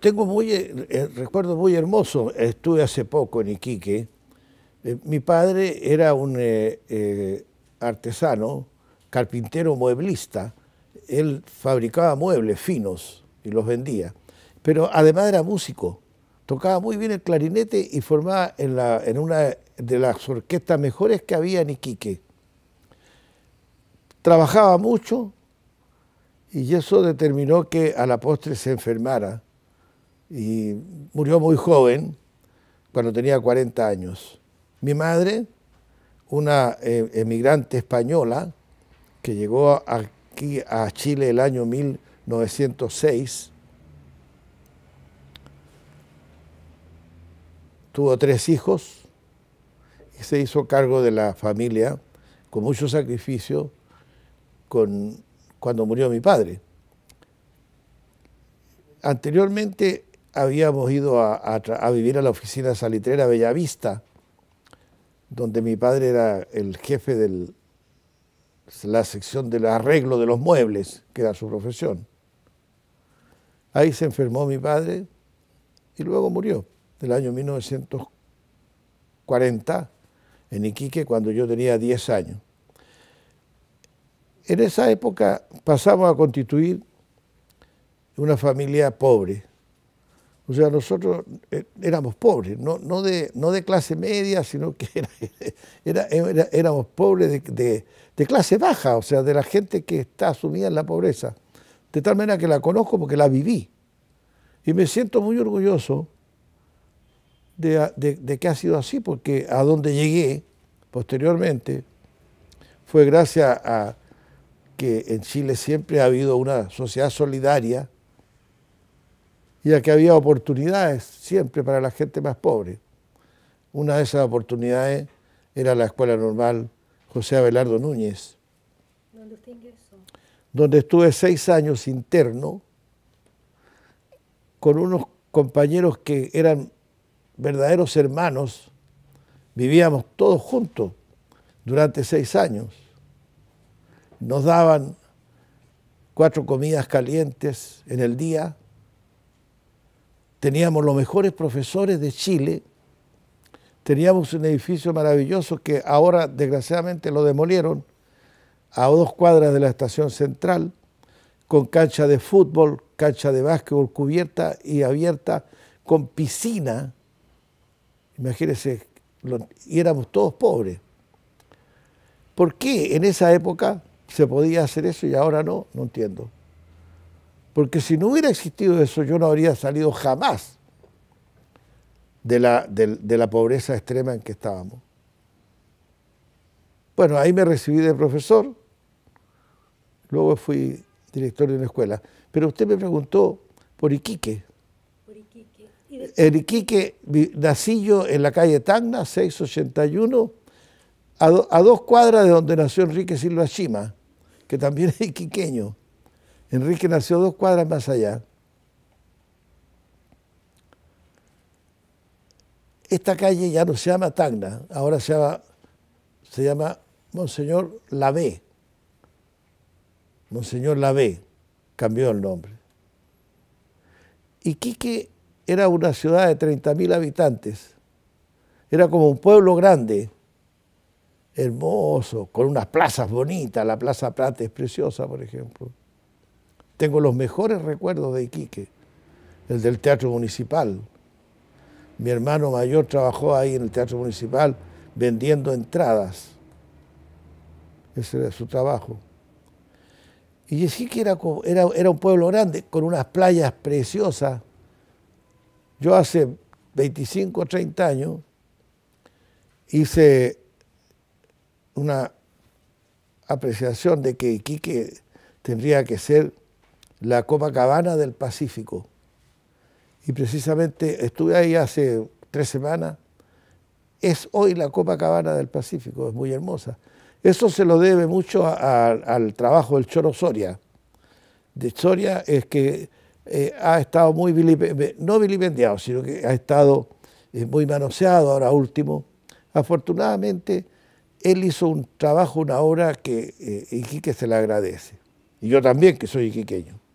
Tengo muy, eh, eh, recuerdo muy hermoso, estuve hace poco en Iquique. Eh, mi padre era un artesano, carpintero mueblista. Él fabricaba muebles finos y los vendía. Pero además era músico. Tocaba muy bien el clarinete y formaba en una de las orquestas mejores que había en Iquique. Trabajaba mucho y eso determinó que a la postre se enfermara y murió muy joven, cuando tenía 40 años. Mi madre, una eh, emigrante española que llegó aquí a Chile el año 1906, tuvo tres hijos y se hizo cargo de la familia con mucho sacrificio con, cuando murió mi padre. Anteriormente habíamos ido a, vivir a la oficina salitrera Bellavista, donde mi padre era el jefe de la sección del arreglo de los muebles, que era su profesión. Ahí se enfermó mi padre y luego murió, del año 1940, en Iquique, cuando yo tenía 10 años. En esa época pasamos a constituir una familia pobre, o sea, nosotros eh, éramos pobres, no, de, no de clase media, sino que éramos pobres de, clase baja, o sea, de la gente que está sumida en la pobreza. De tal manera que la conozco porque la viví. Y me siento muy orgulloso de, de que ha sido así, porque a donde llegué posteriormente fue gracias a que en Chile siempre ha habido una sociedad solidaria y que había oportunidades siempre para la gente más pobre. Una de esas oportunidades era la Escuela Normal José Abelardo Núñez. Donde estuve seis años interno con unos compañeros que eran verdaderos hermanos. Vivíamos todos juntos durante seis años. Nos daban cuatro comidas calientes en el día teníamos los mejores profesores de Chile, teníamos un edificio maravilloso que ahora desgraciadamente lo demolieron a dos cuadras de la estación central, con cancha de fútbol, cancha de básquetbol cubierta y abierta, con piscina. Imagínense, y éramos todos pobres. ¿Por qué en esa época se podía hacer eso y ahora no? No entiendo. Porque si no hubiera existido eso, yo no habría salido jamás de la, la pobreza extrema en que estábamos. Bueno, ahí me recibí de profesor, luego fui director de una escuela. Pero usted me preguntó por Iquique. Por Iquique. En Iquique, nací yo en la calle Tacna, 681, a, a dos cuadras de donde nació Enrique Silva Chima, que también es iquiqueño. Enrique nació dos cuadras más allá. Esta calle ya no se llama Tacna, ahora se llama, se llama Monseñor Lavé. Monseñor Lavé cambió el nombre. Y Quique era una ciudad de 30.000 habitantes. Era como un pueblo grande, hermoso, con unas plazas bonitas. La Plaza Plata es preciosa, por ejemplo. Tengo los mejores recuerdos de Iquique, el del Teatro Municipal. Mi hermano mayor trabajó ahí en el Teatro Municipal vendiendo entradas. Ese era su trabajo. Y Iquique era, era, era un pueblo grande, con unas playas preciosas. Yo hace 25 o 30 años hice una apreciación de que Iquique tendría que ser la copa Cabana del Pacífico. Y precisamente estuve ahí hace tres semanas. Es hoy la copa Cabana del Pacífico, es muy hermosa. Eso se lo debe mucho al trabajo del Choro Soria. De Soria es que eh, ha estado muy, vilipendiado, no vilipendiado, sino que ha estado eh, muy manoseado ahora último. Afortunadamente, él hizo un trabajo, una obra que eh, Iquique se le agradece. Y yo también, que soy iquiqueño.